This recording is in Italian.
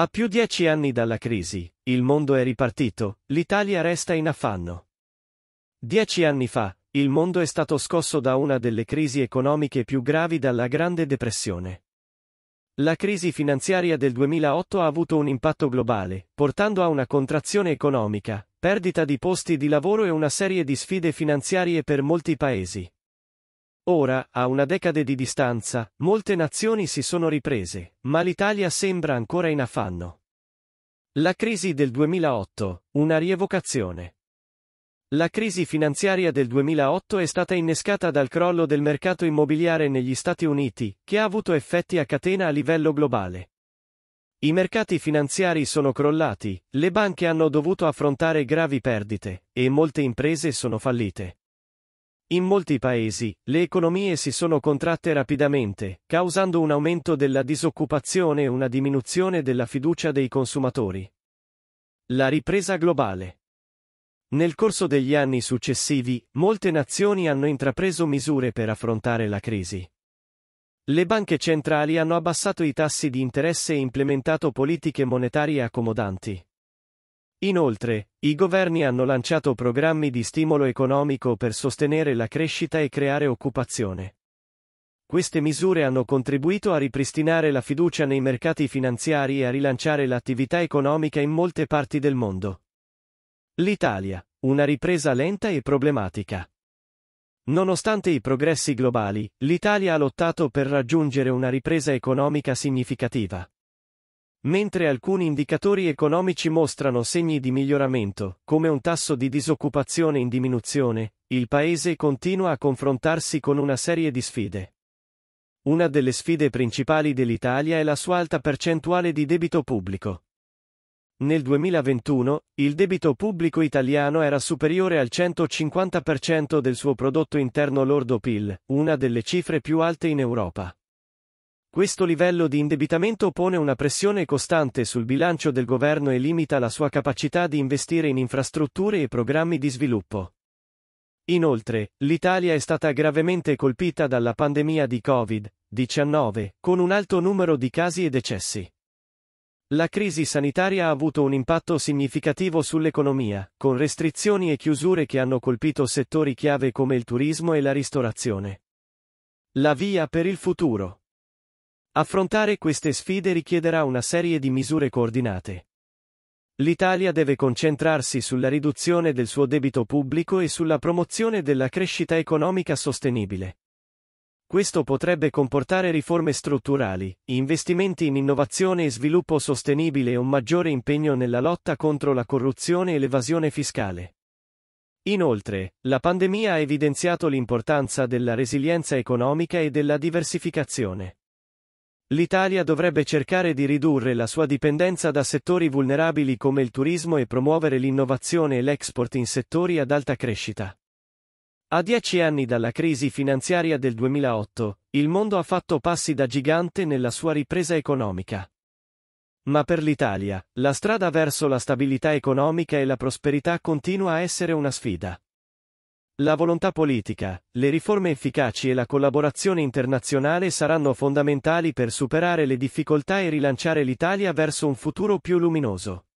A più dieci anni dalla crisi, il mondo è ripartito, l'Italia resta in affanno. Dieci anni fa, il mondo è stato scosso da una delle crisi economiche più gravi dalla Grande Depressione. La crisi finanziaria del 2008 ha avuto un impatto globale, portando a una contrazione economica, perdita di posti di lavoro e una serie di sfide finanziarie per molti paesi. Ora, a una decade di distanza, molte nazioni si sono riprese, ma l'Italia sembra ancora in affanno. La crisi del 2008, una rievocazione. La crisi finanziaria del 2008 è stata innescata dal crollo del mercato immobiliare negli Stati Uniti, che ha avuto effetti a catena a livello globale. I mercati finanziari sono crollati, le banche hanno dovuto affrontare gravi perdite, e molte imprese sono fallite. In molti paesi, le economie si sono contratte rapidamente, causando un aumento della disoccupazione e una diminuzione della fiducia dei consumatori. La ripresa globale. Nel corso degli anni successivi, molte nazioni hanno intrapreso misure per affrontare la crisi. Le banche centrali hanno abbassato i tassi di interesse e implementato politiche monetarie accomodanti. Inoltre, i governi hanno lanciato programmi di stimolo economico per sostenere la crescita e creare occupazione. Queste misure hanno contribuito a ripristinare la fiducia nei mercati finanziari e a rilanciare l'attività economica in molte parti del mondo. L'Italia, una ripresa lenta e problematica. Nonostante i progressi globali, l'Italia ha lottato per raggiungere una ripresa economica significativa. Mentre alcuni indicatori economici mostrano segni di miglioramento, come un tasso di disoccupazione in diminuzione, il Paese continua a confrontarsi con una serie di sfide. Una delle sfide principali dell'Italia è la sua alta percentuale di debito pubblico. Nel 2021, il debito pubblico italiano era superiore al 150% del suo prodotto interno lordo PIL, una delle cifre più alte in Europa. Questo livello di indebitamento pone una pressione costante sul bilancio del governo e limita la sua capacità di investire in infrastrutture e programmi di sviluppo. Inoltre, l'Italia è stata gravemente colpita dalla pandemia di Covid-19, con un alto numero di casi e decessi. La crisi sanitaria ha avuto un impatto significativo sull'economia, con restrizioni e chiusure che hanno colpito settori chiave come il turismo e la ristorazione. La via per il futuro. Affrontare queste sfide richiederà una serie di misure coordinate. L'Italia deve concentrarsi sulla riduzione del suo debito pubblico e sulla promozione della crescita economica sostenibile. Questo potrebbe comportare riforme strutturali, investimenti in innovazione e sviluppo sostenibile e un maggiore impegno nella lotta contro la corruzione e l'evasione fiscale. Inoltre, la pandemia ha evidenziato l'importanza della resilienza economica e della diversificazione. L'Italia dovrebbe cercare di ridurre la sua dipendenza da settori vulnerabili come il turismo e promuovere l'innovazione e l'export in settori ad alta crescita. A dieci anni dalla crisi finanziaria del 2008, il mondo ha fatto passi da gigante nella sua ripresa economica. Ma per l'Italia, la strada verso la stabilità economica e la prosperità continua a essere una sfida. La volontà politica, le riforme efficaci e la collaborazione internazionale saranno fondamentali per superare le difficoltà e rilanciare l'Italia verso un futuro più luminoso.